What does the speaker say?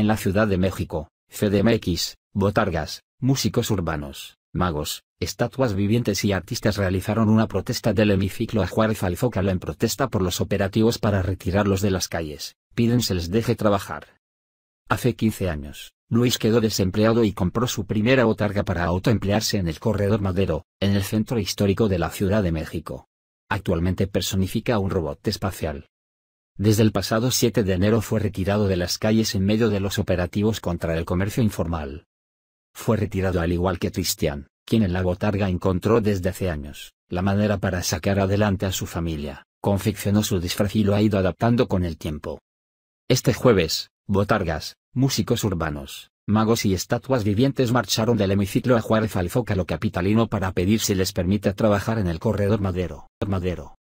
en la Ciudad de México, CDMX, botargas, músicos urbanos, magos, estatuas vivientes y artistas realizaron una protesta del hemiciclo a Juárez al Zócalo en protesta por los operativos para retirarlos de las calles, piden se les deje trabajar. Hace 15 años, Luis quedó desempleado y compró su primera botarga para autoemplearse en el Corredor Madero, en el centro histórico de la Ciudad de México. Actualmente personifica a un robot espacial, desde el pasado 7 de enero fue retirado de las calles en medio de los operativos contra el comercio informal. Fue retirado al igual que Cristian, quien en la botarga encontró desde hace años, la manera para sacar adelante a su familia, confeccionó su disfraz y lo ha ido adaptando con el tiempo. Este jueves, botargas, músicos urbanos, magos y estatuas vivientes marcharon del hemiciclo a Juárez al Zócalo capitalino para pedir si les permite trabajar en el corredor madero. madero.